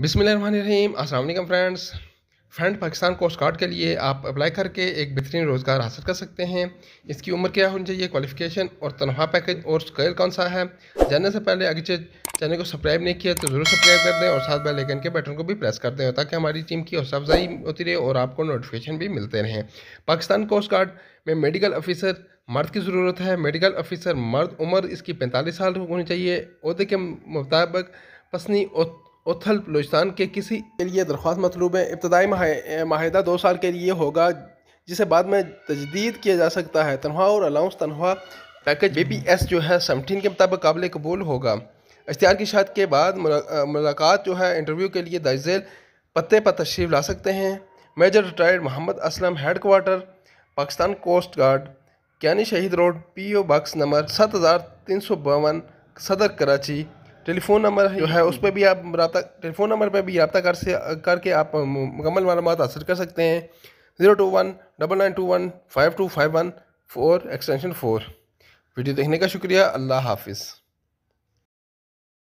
बिसमीम असल friends friend Pakistan coast guard के लिए आप अप्लाई करके एक बेहतरीन रोज़गार हासिल कर सकते हैं इसकी उम्र क्या होनी चाहिए क्वालिफ़िकेशन और तनख्वाह पैकेज और स्केल कौन सा है जानने से पहले अगर चैनल को सब्सक्राइब नहीं किया तो ज़रूर सब्सक्राइब कर दें और साथ बेल आइकन के बटन को भी प्रेस कर दें ताकि हमारी टीम की हौसला अफजाई होती रहे और आपको नोटिफिकेशन भी मिलते रहें पाकिस्तान कोस्ट गार्ड में मेडिकल ऑफिसर मर्द की ज़रूरत है मेडिकल ऑफिसर मर्द उम्र इसकी पैंतालीस साल होनी चाहिए अहदे के मुताबिक पसनी और उथल बलोचिस्तान के किसी के लिए दरख्वास्त मतलूब है इब्तदाई माहिदा दो साल के लिए होगा जिसे बाद में तजदीद किया जा सकता है तनख्वाह और अलाउंस तनख्वाह पैकेज बी पी एस जो है सेवनटीन के मुताबिक काबिल कबूल होगा इश्तिहार की शाद के बाद मुलाकात जो है इंटरव्यू के लिए दाइजेल पत्ते पर तशरीफ़ ला सकते हैं major retired Mohammad Aslam headquarter Pakistan coast guard Kayani Shaheed road P O box number सात हज़ार तीन सौ बावन सदर कराची टेलीफोन नंबर जो है उस पर भी आप रहा टेलीफोन नंबर पर भी रबता कर से करके आप मुकम्मल मालूम हासिल कर सकते हैं zero two one double nine two one five two five one four extension four video देखने का शुक्रिया अल्लाह हाफिज़